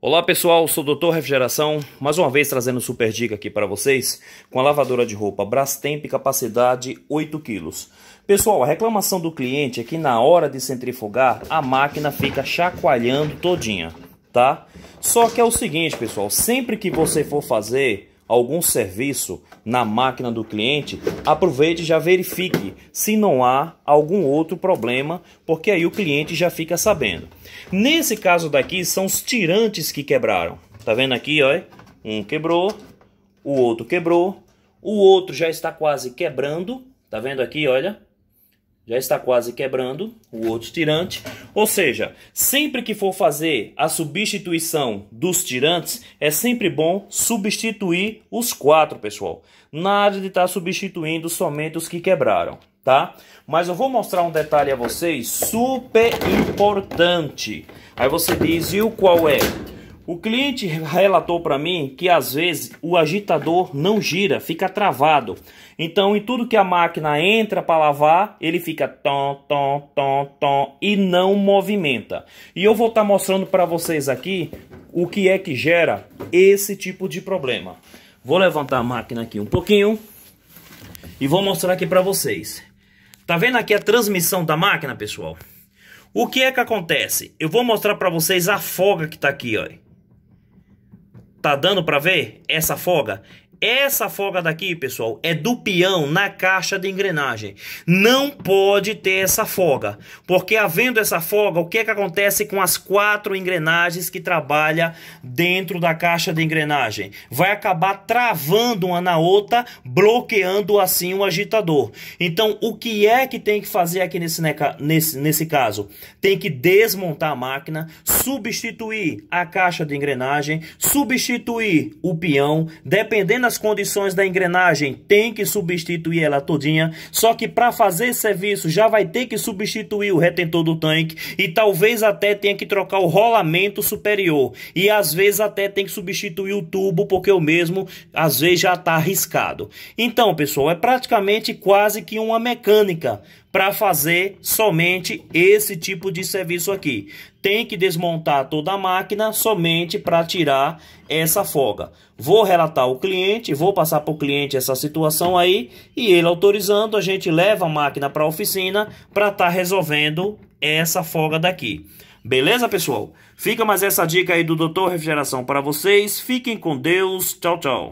Olá pessoal, sou o Dr. Refrigeração, mais uma vez trazendo super dica aqui para vocês com a lavadora de roupa Brastemp, capacidade 8 kg. Pessoal, a reclamação do cliente é que na hora de centrifugar a máquina fica chacoalhando todinha, tá? Só que é o seguinte, pessoal, sempre que você for fazer algum serviço na máquina do cliente, aproveite e já verifique se não há algum outro problema, porque aí o cliente já fica sabendo. Nesse caso daqui são os tirantes que quebraram. Tá vendo aqui, ó? Um quebrou, o outro quebrou, o outro já está quase quebrando, tá vendo aqui, olha? Já está quase quebrando o outro tirante. Ou seja, sempre que for fazer a substituição dos tirantes, é sempre bom substituir os quatro, pessoal. Nada de estar tá substituindo somente os que quebraram, tá? Mas eu vou mostrar um detalhe a vocês super importante. Aí você diz, e o qual é? O cliente relatou para mim que às vezes o agitador não gira, fica travado. Então, em tudo que a máquina entra para lavar, ele fica tom, tom, tom, tom e não movimenta. E eu vou estar tá mostrando para vocês aqui o que é que gera esse tipo de problema. Vou levantar a máquina aqui um pouquinho e vou mostrar aqui para vocês. Tá vendo aqui a transmissão da máquina, pessoal? O que é que acontece? Eu vou mostrar para vocês a folga que está aqui, olha tá dando para ver essa folga? Essa folga daqui, pessoal, é do peão na caixa de engrenagem. Não pode ter essa folga, porque havendo essa folga, o que é que acontece com as quatro engrenagens que trabalha dentro da caixa de engrenagem? Vai acabar travando uma na outra, bloqueando assim o agitador. Então, o que é que tem que fazer aqui nesse, nesse, nesse caso? Tem que desmontar a máquina, substituir a caixa de engrenagem, substituir o peão, dependendo nas condições da engrenagem, tem que substituir ela todinha, só que para fazer serviço já vai ter que substituir o retentor do tanque e talvez até tenha que trocar o rolamento superior e às vezes até tem que substituir o tubo porque o mesmo às vezes já está arriscado. Então, pessoal, é praticamente quase que uma mecânica, para fazer somente esse tipo de serviço aqui. Tem que desmontar toda a máquina somente para tirar essa folga. Vou relatar o cliente, vou passar para o cliente essa situação aí e ele autorizando, a gente leva a máquina para a oficina para estar tá resolvendo essa folga daqui. Beleza, pessoal? Fica mais essa dica aí do Doutor Refrigeração para vocês. Fiquem com Deus. Tchau, tchau.